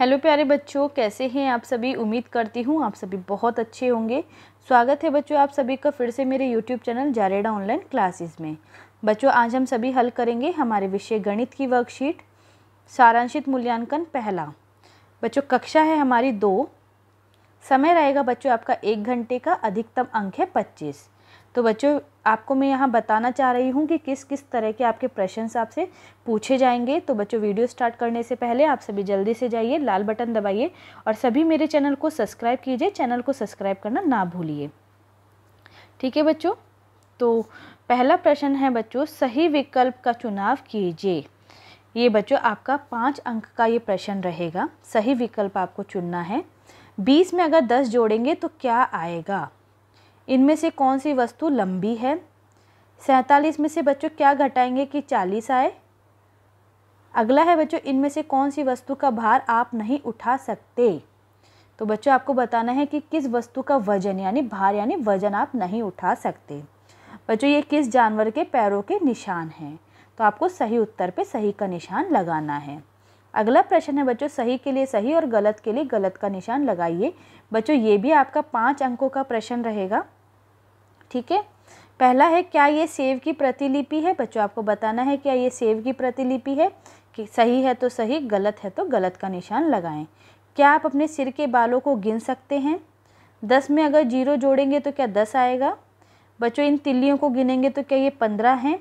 hello प्यारे बच्चों कैसे हैं आप सभी उम्मीद करती हूँ आप सभी बहुत अच्छे होंगे स्वागत है बच्चों आप सभी का फिर से मेरे यूट्यूब चैनल जारेडा ऑनलाइन क्लासेस में बच्चों आज हम सभी हल करेंगे हमारे विषय गणित की वर्कशीट सारांशित मूल्यांकन पहला बच्चों कक्षा है हमारी दो समय रहेगा बच्चों आपका एक घंटे का अधिकतम अंक है पच्चीस तो बच्चों आपको मैं यहाँ बताना चाह रही हूँ कि किस किस तरह के आपके प्रश्न आपसे पूछे जाएंगे तो बच्चों वीडियो स्टार्ट करने से पहले आप सभी जल्दी से जाइए लाल बटन दबाइए और सभी मेरे चैनल को सब्सक्राइब कीजिए चैनल को सब्सक्राइब करना ना भूलिए ठीक है बच्चों तो पहला प्रश्न है बच्चों सही विकल्प का चुनाव कीजिए ये बच्चों आपका पाँच अंक का ये प्रश्न रहेगा सही विकल्प आपको चुनना है बीस में अगर दस जोड़ेंगे तो क्या आएगा इनमें से कौन सी वस्तु लंबी है सैंतालीस में से बच्चों क्या घटाएंगे कि चालीस आए अगला है बच्चों इनमें से कौन सी वस्तु का भार आप नहीं उठा सकते तो बच्चों आपको बताना है कि किस वस्तु का वजन यानी भार यानी वजन आप नहीं उठा सकते बच्चों ये किस जानवर के पैरों के निशान हैं तो आपको सही उत्तर पे सही का निशान लगाना है अगला प्रश्न है बच्चों सही के लिए सही और गलत के लिए गलत का निशान लगाइए बच्चों ये भी आपका पाँच अंकों का प्रश्न रहेगा ठीक है पहला है क्या ये सेव की प्रतिलिपि है बच्चों आपको बताना है क्या ये सेव की प्रतिलिपि है कि सही है तो सही गलत है तो गलत का निशान लगाएं क्या आप अपने सिर के बालों को गिन सकते हैं दस में अगर जीरो जोड़ेंगे तो क्या दस आएगा बच्चों इन तिल्लियों को गिनेंगे तो क्या ये पंद्रह हैं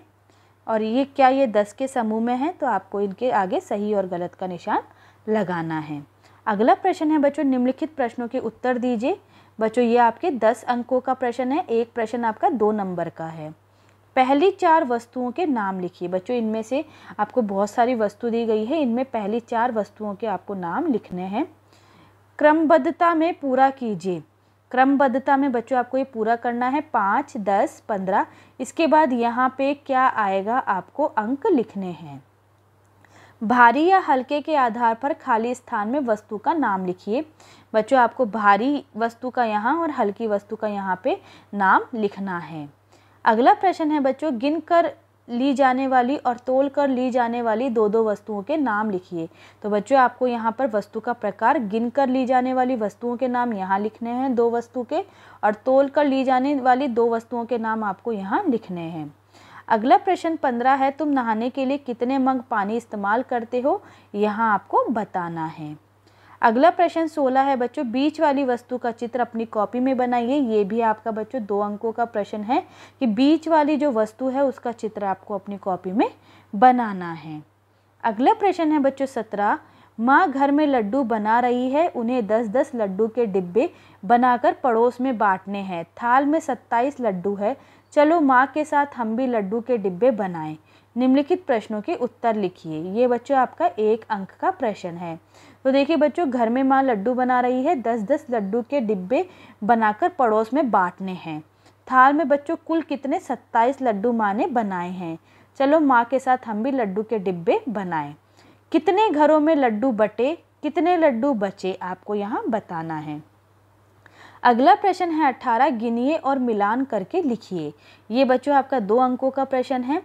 और ये क्या ये दस के समूह में हैं तो आपको इनके आगे सही और गलत का निशान लगाना है अगला प्रश्न है बच्चों निम्नलिखित प्रश्नों के उत्तर दीजिए बच्चों ये आपके दस अंकों का प्रश्न है एक प्रश्न आपका दो नंबर का है पहली चार वस्तुओं के नाम लिखिए बच्चों इनमें से आपको बहुत सारी वस्तु दी गई है इनमें पहली चार वस्तुओं के आपको नाम लिखने हैं क्रमबद्धता में पूरा कीजिए क्रमबद्धता में बच्चों आपको ये पूरा करना है पाँच दस पंद्रह इसके बाद यहाँ पे क्या आएगा आपको अंक लिखने हैं भारी या हल्के के आधार पर खाली स्थान में वस्तु का नाम लिखिए बच्चों आपको भारी वस्तु का यहाँ और हल्की वस्तु का यहाँ पे नाम लिखना है अगला प्रश्न है बच्चों गिन कर ली जाने वाली और तोल कर ली जाने वाली दो दो वस्तुओं के नाम लिखिए तो बच्चों आपको यहाँ पर वस्तु का प्रकार गिन कर ली जाने वाली वस्तुओं के नाम यहाँ लिखने हैं दो वस्तु के और तोल कर ली जाने वाली दो वस्तुओं के नाम आपको यहाँ लिखने हैं अगला प्रश्न पंद्रह है तुम नहाने के लिए कितने मग पानी इस्तेमाल करते हो यहाँ आपको बताना है अगला प्रश्न सोलह है बच्चों बीच वाली वस्तु का चित्र अपनी कॉपी में बनाइए ये भी आपका बच्चों दो अंकों का प्रश्न है कि बीच वाली जो वस्तु है उसका चित्र आपको अपनी कॉपी में बनाना है अगला प्रश्न है बच्चों सत्रह माँ घर में लड्डू बना रही है उन्हें दस दस लड्डू के डिब्बे बनाकर पड़ोस में बांटने हैं थाल में सत्ताईस लड्डू है चलो माँ के साथ हम भी लड्डू के डिब्बे बनाएं निम्नलिखित प्रश्नों के उत्तर लिखिए ये बच्चों आपका एक अंक का प्रश्न है तो देखिए बच्चों घर में माँ लड्डू बना रही है दस दस लड्डू के डिब्बे बनाकर पड़ोस में बांटने हैं थाल में बच्चों कुल कितने सत्ताईस लड्डू माँ ने बनाए हैं चलो माँ के साथ हम भी लड्डू के डिब्बे बनाएं कितने घरों में लड्डू बटे कितने लड्डू बचे आपको यहाँ बताना है अगला प्रश्न है अट्ठारह गिनिए और मिलान करके लिखिए ये बच्चों आपका दो अंकों का प्रश्न है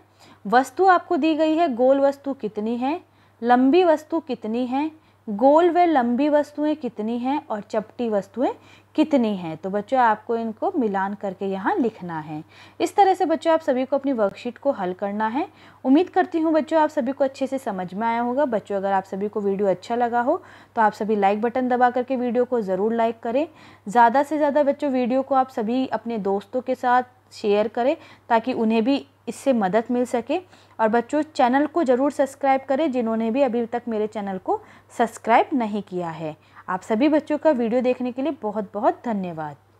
वस्तु आपको दी गई है गोल वस्तु कितनी है लंबी वस्तु कितनी है गोल व लंबी वस्तुएं कितनी हैं और चपटी वस्तुएं कितनी हैं तो बच्चों आपको इनको मिलान करके यहाँ लिखना है इस तरह से बच्चों आप सभी को अपनी वर्कशीट को हल करना है उम्मीद करती हूँ बच्चों आप सभी को अच्छे से समझ में आया होगा बच्चों अगर आप सभी को वीडियो अच्छा लगा हो तो आप सभी लाइक बटन दबा करके वीडियो को ज़रूर लाइक करें ज़्यादा से ज़्यादा बच्चों वीडियो को आप सभी अपने दोस्तों के साथ शेयर करें ताकि उन्हें भी इससे मदद मिल सके और बच्चों चैनल को ज़रूर सब्सक्राइब करें जिन्होंने भी अभी तक मेरे चैनल को सब्सक्राइब नहीं किया है आप सभी बच्चों का वीडियो देखने के लिए बहुत बहुत धन्यवाद